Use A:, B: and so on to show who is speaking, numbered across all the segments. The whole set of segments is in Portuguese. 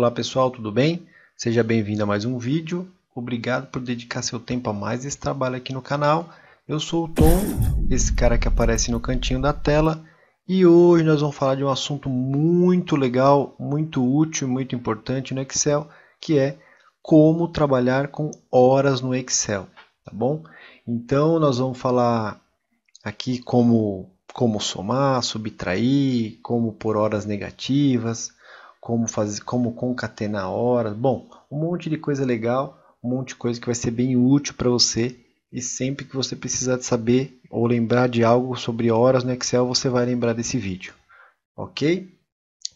A: Olá pessoal, tudo bem? Seja bem-vindo a mais um vídeo. Obrigado por dedicar seu tempo a mais esse trabalho aqui no canal. Eu sou o Tom, esse cara que aparece no cantinho da tela. E hoje nós vamos falar de um assunto muito legal, muito útil, muito importante no Excel, que é como trabalhar com horas no Excel, tá bom? Então nós vamos falar aqui como como somar, subtrair, como por horas negativas, como fazer, como concatenar horas, bom, um monte de coisa legal, um monte de coisa que vai ser bem útil para você e sempre que você precisar de saber ou lembrar de algo sobre horas no Excel, você vai lembrar desse vídeo, ok?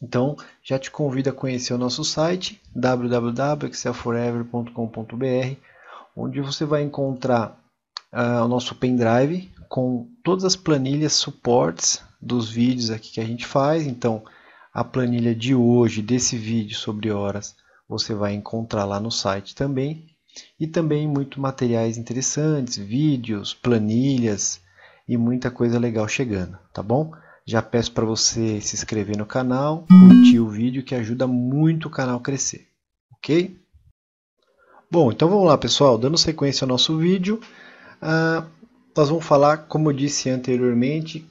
A: Então, já te convido a conhecer o nosso site www.excelforever.com.br, onde você vai encontrar uh, o nosso pendrive com todas as planilhas suportes dos vídeos aqui que a gente faz. Então, a planilha de hoje desse vídeo sobre horas você vai encontrar lá no site também e também muito materiais interessantes, vídeos, planilhas e muita coisa legal chegando, tá bom? Já peço para você se inscrever no canal, curtir o vídeo que ajuda muito o canal a crescer, ok? Bom, então vamos lá pessoal, dando sequência ao nosso vídeo, ah, nós vamos falar, como eu disse anteriormente,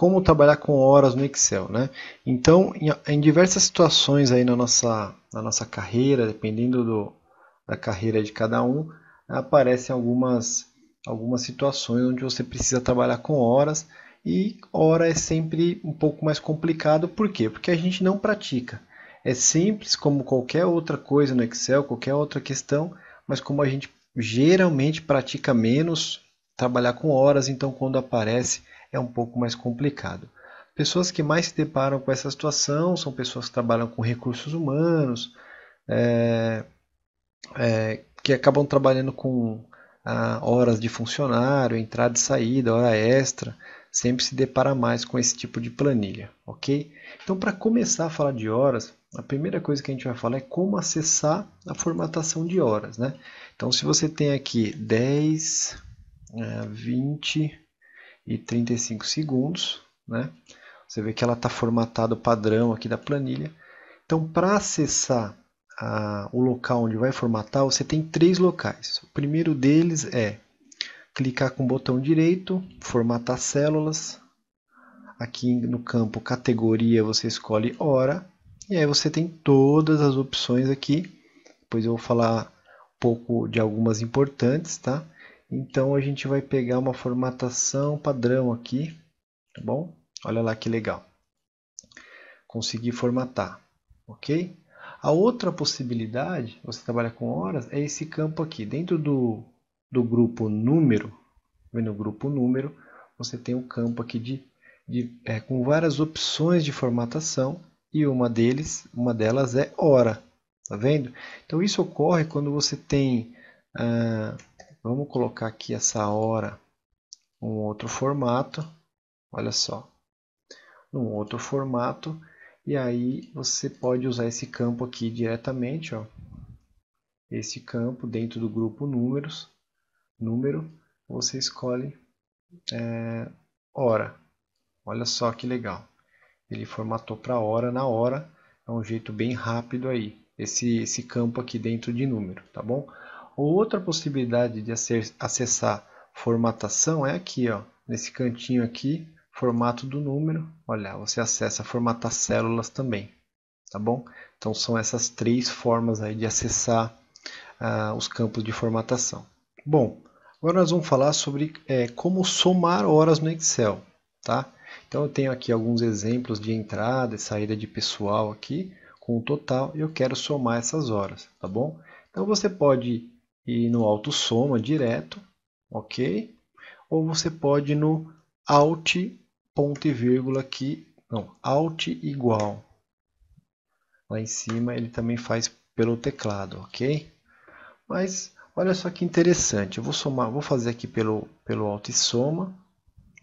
A: como trabalhar com horas no Excel, né? Então, em, em diversas situações aí na nossa, na nossa carreira, dependendo do, da carreira de cada um, aparecem algumas, algumas situações onde você precisa trabalhar com horas e hora é sempre um pouco mais complicado, por quê? Porque a gente não pratica. É simples como qualquer outra coisa no Excel, qualquer outra questão, mas como a gente geralmente pratica menos trabalhar com horas, então quando aparece é um pouco mais complicado. Pessoas que mais se deparam com essa situação são pessoas que trabalham com recursos humanos, é, é, que acabam trabalhando com ah, horas de funcionário, entrada e saída, hora extra, sempre se depara mais com esse tipo de planilha, ok? Então, para começar a falar de horas, a primeira coisa que a gente vai falar é como acessar a formatação de horas, né? Então, se você tem aqui 10, 20, eh, e 35 segundos. Né? Você vê que ela está formatada padrão aqui da planilha. Então, para acessar a, o local onde vai formatar, você tem três locais. O primeiro deles é clicar com o botão direito, formatar células. Aqui no campo categoria você escolhe hora. E aí você tem todas as opções aqui. Depois eu vou falar um pouco de algumas importantes, tá? Então a gente vai pegar uma formatação padrão aqui, tá bom? Olha lá que legal. Consegui formatar, ok? A outra possibilidade, você trabalha com horas, é esse campo aqui. Dentro do, do grupo número, vendo o grupo número, você tem um campo aqui de, de é, com várias opções de formatação e uma deles, uma delas é hora, tá vendo? Então isso ocorre quando você tem ah, Vamos colocar aqui essa hora um outro formato. Olha só. Num outro formato. E aí você pode usar esse campo aqui diretamente. Ó. Esse campo dentro do grupo números. Número. Você escolhe é, hora. Olha só que legal. Ele formatou para hora na hora. É um jeito bem rápido aí. Esse, esse campo aqui dentro de número, tá bom? Outra possibilidade de acessar formatação é aqui, ó, nesse cantinho aqui, formato do número. Olha, você acessa formatar células também, tá bom? Então são essas três formas aí de acessar ah, os campos de formatação. Bom, agora nós vamos falar sobre é, como somar horas no Excel, tá? Então eu tenho aqui alguns exemplos de entrada e saída de pessoal aqui com o total. Eu quero somar essas horas, tá bom? Então você pode e no alto soma direto, ok? Ou você pode no alt ponto e vírgula aqui, não, alt igual. Lá em cima ele também faz pelo teclado, ok? Mas olha só que interessante, eu vou somar, vou fazer aqui pelo pelo alt soma,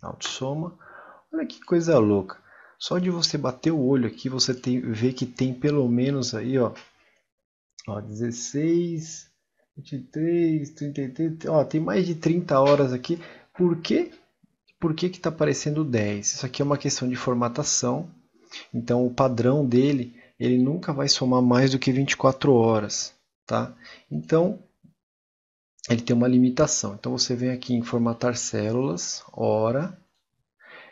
A: alt soma. Olha que coisa louca. Só de você bater o olho aqui, você tem, vê que tem pelo menos aí, ó, ó 16, 23, 33, ó, tem mais de 30 horas aqui. Por quê? Por que que tá aparecendo 10? Isso aqui é uma questão de formatação. Então o padrão dele, ele nunca vai somar mais do que 24 horas, tá? Então ele tem uma limitação. Então você vem aqui em formatar células, hora,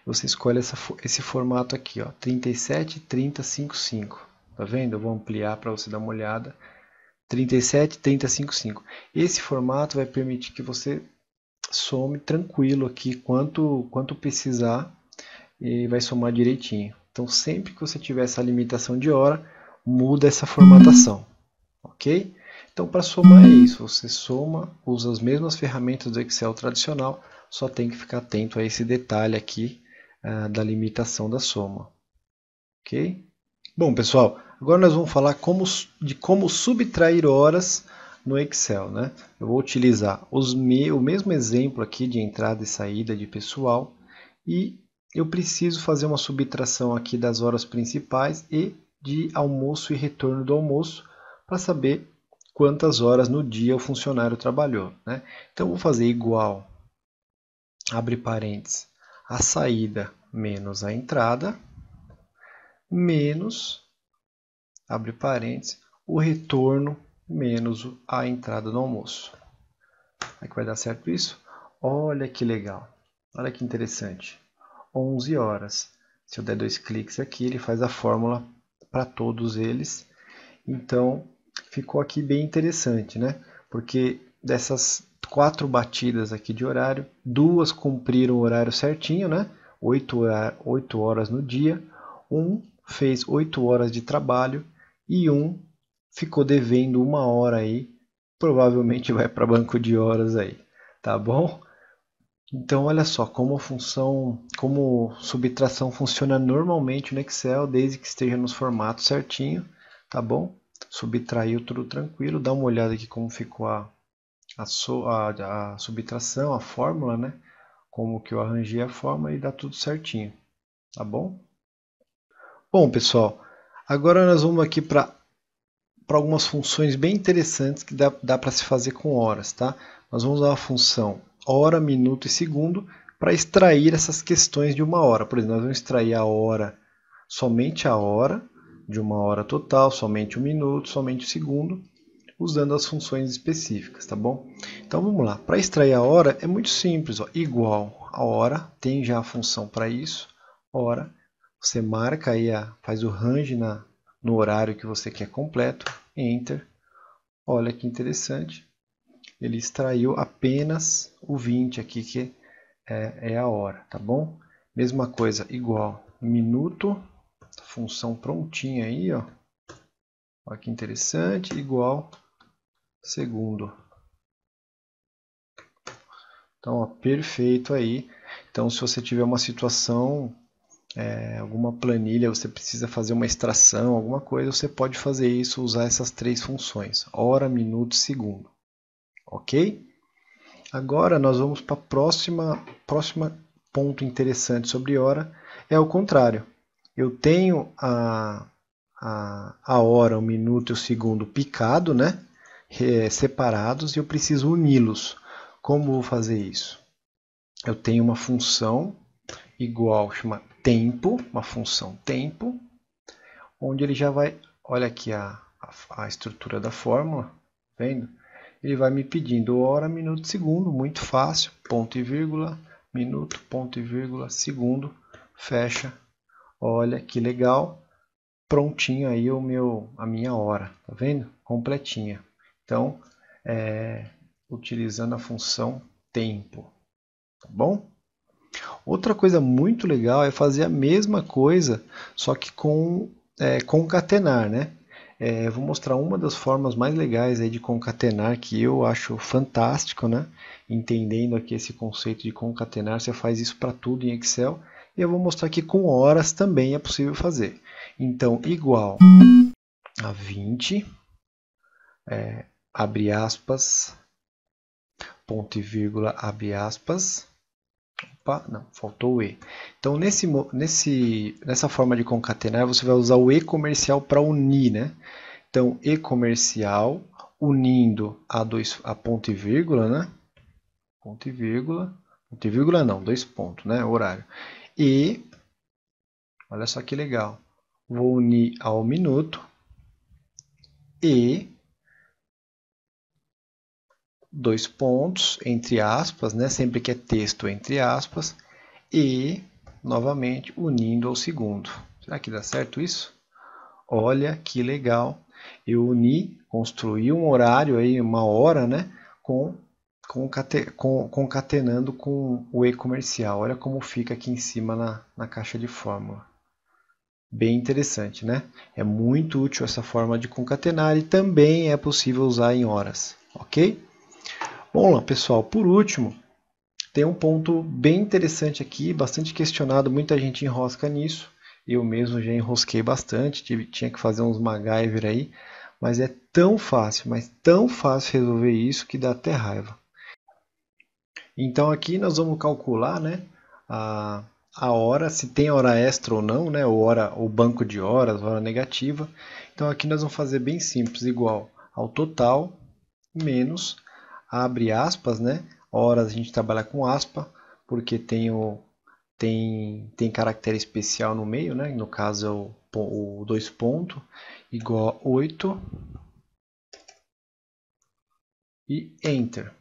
A: você escolhe essa, esse formato aqui, ó, 37, 30, 55. Tá vendo? Eu vou ampliar para você dar uma olhada. 37, 30, 55. Esse formato vai permitir que você some tranquilo aqui quanto, quanto precisar e vai somar direitinho. Então sempre que você tiver essa limitação de hora, muda essa formatação, ok? Então para somar é isso, você soma, usa as mesmas ferramentas do Excel tradicional, só tem que ficar atento a esse detalhe aqui uh, da limitação da soma, ok? Bom pessoal, Agora nós vamos falar como, de como subtrair horas no Excel. Né? Eu vou utilizar me, o mesmo exemplo aqui de entrada e saída de pessoal e eu preciso fazer uma subtração aqui das horas principais e de almoço e retorno do almoço para saber quantas horas no dia o funcionário trabalhou. Né? Então vou fazer igual, abre parênteses, a saída menos a entrada, menos abre parênteses, o retorno menos a entrada do almoço. Será que vai dar certo isso? Olha que legal, olha que interessante. 11 horas. Se eu der dois cliques aqui, ele faz a fórmula para todos eles. Então, ficou aqui bem interessante, né? Porque dessas quatro batidas aqui de horário, duas cumpriram o horário certinho, né? 8 horas no dia, um fez 8 horas de trabalho e um ficou devendo uma hora aí, provavelmente vai para banco de horas aí, tá bom? Então olha só como a função, como subtração funciona normalmente no Excel, desde que esteja nos formatos certinho, tá bom? Subtraiu tudo tranquilo, dá uma olhada aqui como ficou a, a, a, a subtração, a fórmula, né? Como que eu arranjei a fórmula e dá tudo certinho, tá bom? Bom pessoal, Agora nós vamos aqui para algumas funções bem interessantes que dá, dá para se fazer com horas. Tá? Nós vamos usar a função hora, minuto e segundo para extrair essas questões de uma hora. Por exemplo, nós vamos extrair a hora, somente a hora, de uma hora total, somente um minuto, somente o um segundo, usando as funções específicas, tá bom? Então vamos lá, para extrair a hora é muito simples, ó, igual a hora, tem já a função para isso, hora você marca aí, a, faz o range na, no horário que você quer completo, Enter. Olha que interessante, ele extraiu apenas o 20 aqui, que é, é a hora, tá bom? Mesma coisa, igual, minuto, função prontinha aí, ó. Olha que interessante, igual segundo. Então, ó, perfeito aí. Então, se você tiver uma situação é, alguma planilha, você precisa fazer uma extração, alguma coisa, você pode fazer isso, usar essas três funções, hora, minuto, segundo. Ok? Agora nós vamos para a próxima, próxima ponto interessante sobre hora, é o contrário. Eu tenho a, a, a hora, o minuto e o segundo picado, né? É, separados, e eu preciso uni-los. Como vou fazer isso? Eu tenho uma função igual, chama tempo, uma função tempo, onde ele já vai, olha aqui a, a, a estrutura da fórmula, tá vendo? Ele vai me pedindo hora, minuto, segundo, muito fácil, ponto e vírgula, minuto, ponto e vírgula, segundo, fecha. Olha que legal, prontinho aí o meu, a minha hora, tá vendo? Completinha. Então, é, utilizando a função tempo, tá bom? Outra coisa muito legal é fazer a mesma coisa, só que com é, concatenar, né? É, vou mostrar uma das formas mais legais aí de concatenar que eu acho fantástico, né? Entendendo aqui esse conceito de concatenar, você faz isso para tudo em Excel. E eu vou mostrar que com horas também é possível fazer. Então, igual a 20, é, abre aspas, ponto e vírgula, abre aspas, Opa, não, faltou o E. Então, nesse, nesse, nessa forma de concatenar, você vai usar o E comercial para unir, né? Então, E comercial unindo a, dois, a ponto e vírgula, né? Ponto e vírgula. Ponto e vírgula não, dois pontos, né? Horário. E, olha só que legal. Vou unir ao minuto. E dois pontos, entre aspas, né? sempre que é texto, entre aspas, e, novamente, unindo ao segundo. Será que dá certo isso? Olha que legal! Eu uni, construí um horário aí, uma hora, né? Com, concatenando com o E comercial. Olha como fica aqui em cima na, na caixa de fórmula. Bem interessante, né? É muito útil essa forma de concatenar e também é possível usar em horas, ok? Bom lá, pessoal, por último, tem um ponto bem interessante aqui, bastante questionado, muita gente enrosca nisso. Eu mesmo já enrosquei bastante, tive, tinha que fazer uns MacGyver aí, mas é tão fácil, mas tão fácil resolver isso que dá até raiva. Então aqui nós vamos calcular né, a, a hora, se tem hora extra ou não, né, ou, hora, ou banco de horas, hora negativa. Então aqui nós vamos fazer bem simples, igual ao total menos abre aspas, né? Horas a gente trabalha com aspa, porque tem, o, tem, tem caractere especial no meio, né? No caso é o, o dois ponto igual a 8 e Enter.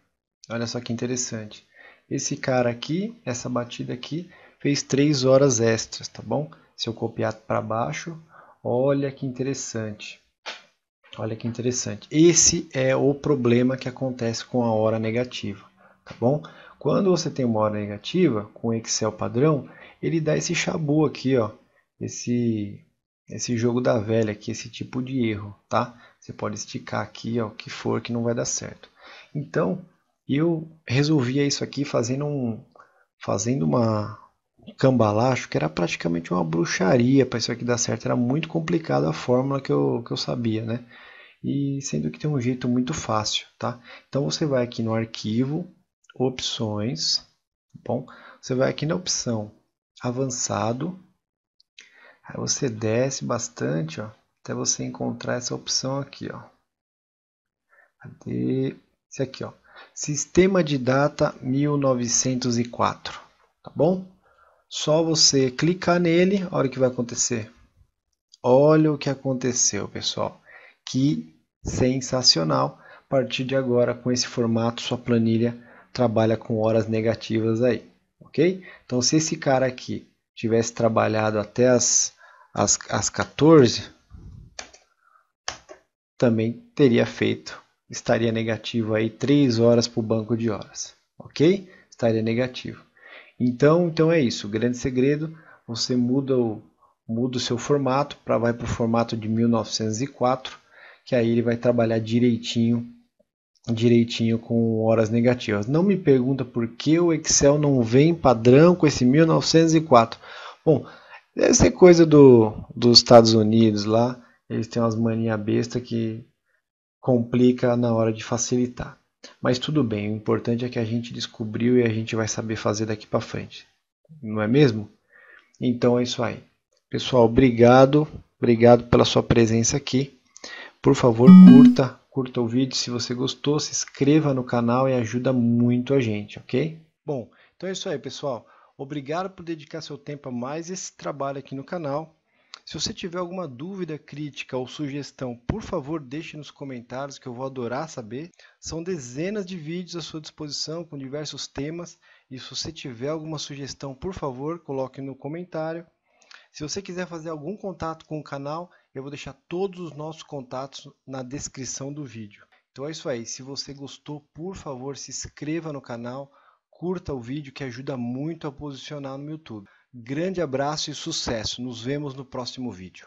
A: Olha só que interessante. Esse cara aqui, essa batida aqui, fez 3 horas extras, tá bom? Se eu copiar para baixo, olha que interessante. Olha que interessante. Esse é o problema que acontece com a hora negativa, tá bom? Quando você tem uma hora negativa com o Excel padrão, ele dá esse chabu aqui, ó, esse esse jogo da velha aqui, esse tipo de erro, tá? Você pode esticar aqui, ó, o que for que não vai dar certo. Então, eu resolvia isso aqui fazendo um fazendo uma cambalacho que era praticamente uma bruxaria para isso aqui dar certo. Era muito complicado a fórmula que eu, que eu sabia, né? E sendo que tem um jeito muito fácil, tá? Então você vai aqui no arquivo, opções, bom? Você vai aqui na opção avançado, aí você desce bastante, ó, até você encontrar essa opção aqui, ó. Cadê? Esse aqui, ó. Sistema de data 1904, tá bom? Só você clicar nele, olha o que vai acontecer. Olha o que aconteceu, pessoal. Que sensacional! A partir de agora, com esse formato, sua planilha trabalha com horas negativas aí, ok? Então, se esse cara aqui tivesse trabalhado até as, as, as 14, também teria feito, estaria negativo aí 3 horas para o banco de horas, ok? Estaria negativo. Então, então é isso. O grande segredo, você muda o, muda o seu formato para vai para o formato de 1904, que aí ele vai trabalhar direitinho, direitinho com horas negativas. Não me pergunta por que o Excel não vem padrão com esse 1904. Bom, deve ser é coisa do, dos Estados Unidos lá. Eles têm umas maninhas besta que complica na hora de facilitar. Mas tudo bem, o importante é que a gente descobriu e a gente vai saber fazer daqui para frente. Não é mesmo? Então é isso aí. Pessoal, obrigado, obrigado pela sua presença aqui. Por favor, curta, curta o vídeo se você gostou, se inscreva no canal e ajuda muito a gente, OK? Bom, então é isso aí, pessoal. Obrigado por dedicar seu tempo a mais esse trabalho aqui no canal. Se você tiver alguma dúvida, crítica ou sugestão, por favor, deixe nos comentários que eu vou adorar saber. São dezenas de vídeos à sua disposição com diversos temas. E se você tiver alguma sugestão, por favor, coloque no comentário. Se você quiser fazer algum contato com o canal, eu vou deixar todos os nossos contatos na descrição do vídeo. Então é isso aí. Se você gostou, por favor, se inscreva no canal, curta o vídeo que ajuda muito a posicionar no YouTube. Grande abraço e sucesso. Nos vemos no próximo vídeo.